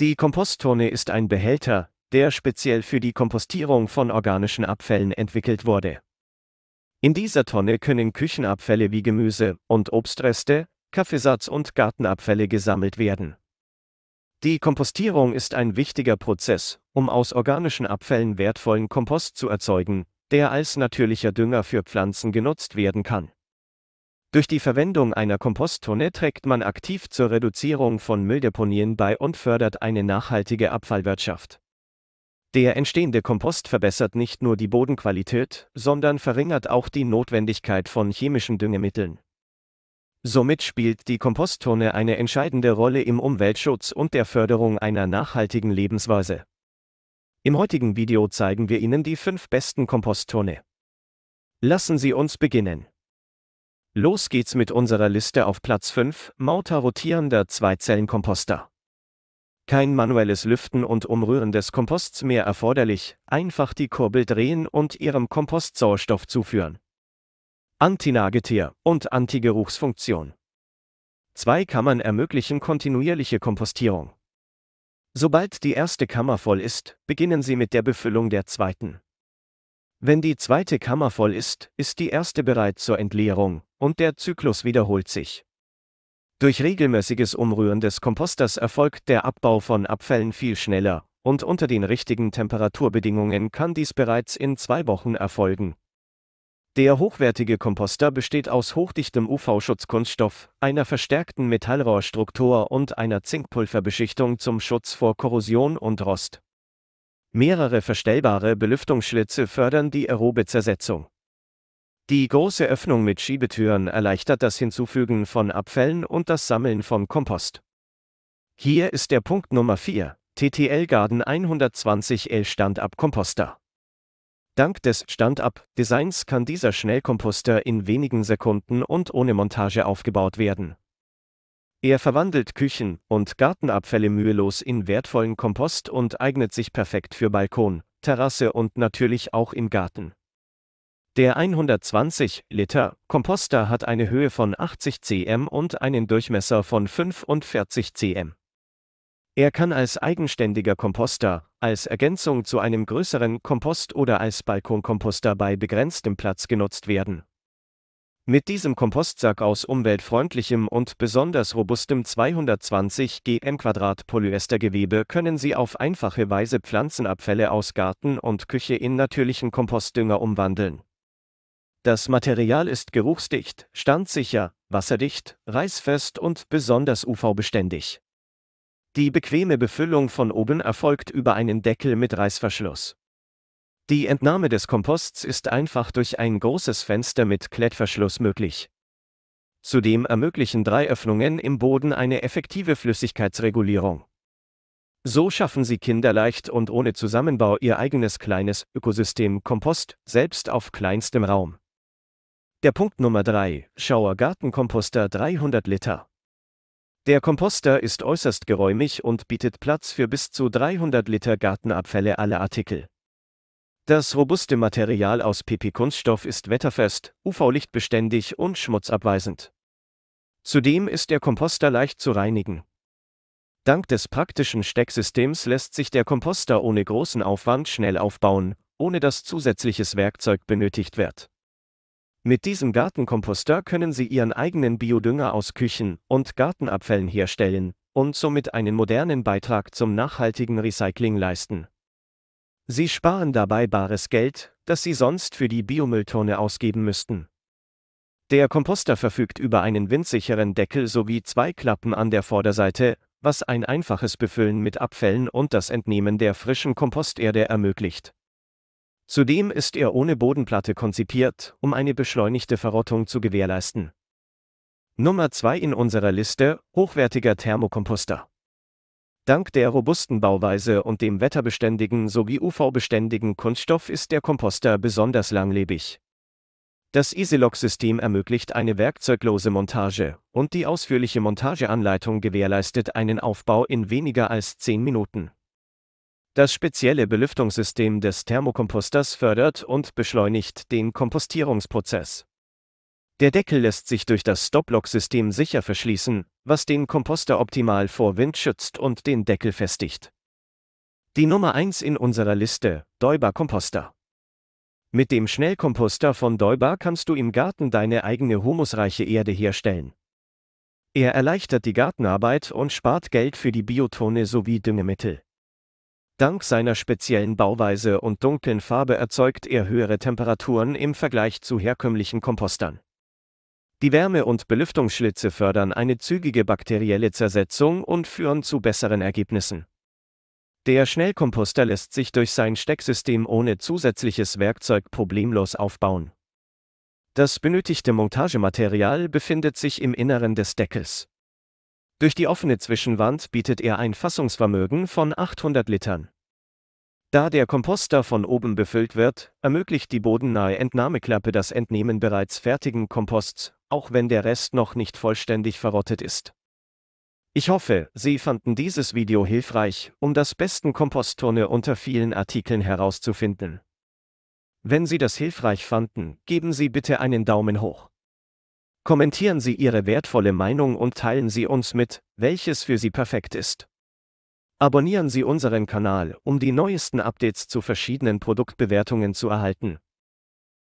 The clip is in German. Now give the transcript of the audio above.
Die Komposttonne ist ein Behälter, der speziell für die Kompostierung von organischen Abfällen entwickelt wurde. In dieser Tonne können Küchenabfälle wie Gemüse und Obstreste, Kaffeesatz und Gartenabfälle gesammelt werden. Die Kompostierung ist ein wichtiger Prozess, um aus organischen Abfällen wertvollen Kompost zu erzeugen, der als natürlicher Dünger für Pflanzen genutzt werden kann. Durch die Verwendung einer Komposttonne trägt man aktiv zur Reduzierung von Mülldeponien bei und fördert eine nachhaltige Abfallwirtschaft. Der entstehende Kompost verbessert nicht nur die Bodenqualität, sondern verringert auch die Notwendigkeit von chemischen Düngemitteln. Somit spielt die Komposttonne eine entscheidende Rolle im Umweltschutz und der Förderung einer nachhaltigen Lebensweise. Im heutigen Video zeigen wir Ihnen die fünf besten Komposttonne. Lassen Sie uns beginnen. Los geht's mit unserer Liste auf Platz 5, Mauter rotierender Zweizellenkomposter. Kein manuelles Lüften und Umrühren des Komposts mehr erforderlich, einfach die Kurbel drehen und ihrem Kompost Sauerstoff zuführen. Antinagetier und Antigeruchsfunktion. Zwei Kammern ermöglichen kontinuierliche Kompostierung. Sobald die erste Kammer voll ist, beginnen Sie mit der Befüllung der zweiten. Wenn die zweite Kammer voll ist, ist die erste bereit zur Entleerung, und der Zyklus wiederholt sich. Durch regelmäßiges Umrühren des Komposters erfolgt der Abbau von Abfällen viel schneller, und unter den richtigen Temperaturbedingungen kann dies bereits in zwei Wochen erfolgen. Der hochwertige Komposter besteht aus hochdichtem UV-Schutzkunststoff, einer verstärkten Metallrohrstruktur und einer Zinkpulverbeschichtung zum Schutz vor Korrosion und Rost. Mehrere verstellbare Belüftungsschlitze fördern die aerobe Zersetzung. Die große Öffnung mit Schiebetüren erleichtert das Hinzufügen von Abfällen und das Sammeln von Kompost. Hier ist der Punkt Nummer 4, TTL Garden 120L Stand-up Komposter. Dank des Stand-up-Designs kann dieser Schnellkomposter in wenigen Sekunden und ohne Montage aufgebaut werden. Er verwandelt Küchen- und Gartenabfälle mühelos in wertvollen Kompost und eignet sich perfekt für Balkon, Terrasse und natürlich auch im Garten. Der 120 Liter Komposter hat eine Höhe von 80 cm und einen Durchmesser von 45 cm. Er kann als eigenständiger Komposter, als Ergänzung zu einem größeren Kompost oder als Balkonkomposter bei begrenztem Platz genutzt werden. Mit diesem Kompostsack aus umweltfreundlichem und besonders robustem 220 gm Quadrat Polyestergewebe können Sie auf einfache Weise Pflanzenabfälle aus Garten und Küche in natürlichen Kompostdünger umwandeln. Das Material ist geruchsdicht, standsicher, wasserdicht, reißfest und besonders UV-beständig. Die bequeme Befüllung von oben erfolgt über einen Deckel mit Reißverschluss. Die Entnahme des Komposts ist einfach durch ein großes Fenster mit Klettverschluss möglich. Zudem ermöglichen drei Öffnungen im Boden eine effektive Flüssigkeitsregulierung. So schaffen sie kinderleicht und ohne Zusammenbau ihr eigenes kleines Ökosystem Kompost, selbst auf kleinstem Raum. Der Punkt Nummer 3, Schauer Gartenkomposter 300 Liter. Der Komposter ist äußerst geräumig und bietet Platz für bis zu 300 Liter Gartenabfälle aller Artikel. Das robuste Material aus PP-Kunststoff ist wetterfest, UV-lichtbeständig und schmutzabweisend. Zudem ist der Komposter leicht zu reinigen. Dank des praktischen Stecksystems lässt sich der Komposter ohne großen Aufwand schnell aufbauen, ohne dass zusätzliches Werkzeug benötigt wird. Mit diesem Gartenkomposter können Sie Ihren eigenen Biodünger aus Küchen- und Gartenabfällen herstellen und somit einen modernen Beitrag zum nachhaltigen Recycling leisten. Sie sparen dabei bares Geld, das Sie sonst für die Biomülltonne ausgeben müssten. Der Komposter verfügt über einen windsicheren Deckel sowie zwei Klappen an der Vorderseite, was ein einfaches Befüllen mit Abfällen und das Entnehmen der frischen Komposterde ermöglicht. Zudem ist er ohne Bodenplatte konzipiert, um eine beschleunigte Verrottung zu gewährleisten. Nummer 2 in unserer Liste, hochwertiger Thermokomposter. Dank der robusten Bauweise und dem wetterbeständigen sowie UV-beständigen Kunststoff ist der Komposter besonders langlebig. Das Easylock-System ermöglicht eine werkzeuglose Montage und die ausführliche Montageanleitung gewährleistet einen Aufbau in weniger als 10 Minuten. Das spezielle Belüftungssystem des Thermokomposters fördert und beschleunigt den Kompostierungsprozess. Der Deckel lässt sich durch das Stoplock-System sicher verschließen, was den Komposter optimal vor Wind schützt und den Deckel festigt. Die Nummer 1 in unserer Liste, Däuber Komposter. Mit dem Schnellkomposter von Däuber kannst du im Garten deine eigene humusreiche Erde herstellen. Er erleichtert die Gartenarbeit und spart Geld für die Biotone sowie Düngemittel. Dank seiner speziellen Bauweise und dunklen Farbe erzeugt er höhere Temperaturen im Vergleich zu herkömmlichen Kompostern. Die Wärme- und Belüftungsschlitze fördern eine zügige bakterielle Zersetzung und führen zu besseren Ergebnissen. Der Schnellkomposter lässt sich durch sein Stecksystem ohne zusätzliches Werkzeug problemlos aufbauen. Das benötigte Montagematerial befindet sich im Inneren des Deckels. Durch die offene Zwischenwand bietet er ein Fassungsvermögen von 800 Litern. Da der Komposter von oben befüllt wird, ermöglicht die bodennahe Entnahmeklappe das Entnehmen bereits fertigen Komposts, auch wenn der Rest noch nicht vollständig verrottet ist. Ich hoffe, Sie fanden dieses Video hilfreich, um das besten Kompostturne unter vielen Artikeln herauszufinden. Wenn Sie das hilfreich fanden, geben Sie bitte einen Daumen hoch. Kommentieren Sie Ihre wertvolle Meinung und teilen Sie uns mit, welches für Sie perfekt ist. Abonnieren Sie unseren Kanal, um die neuesten Updates zu verschiedenen Produktbewertungen zu erhalten.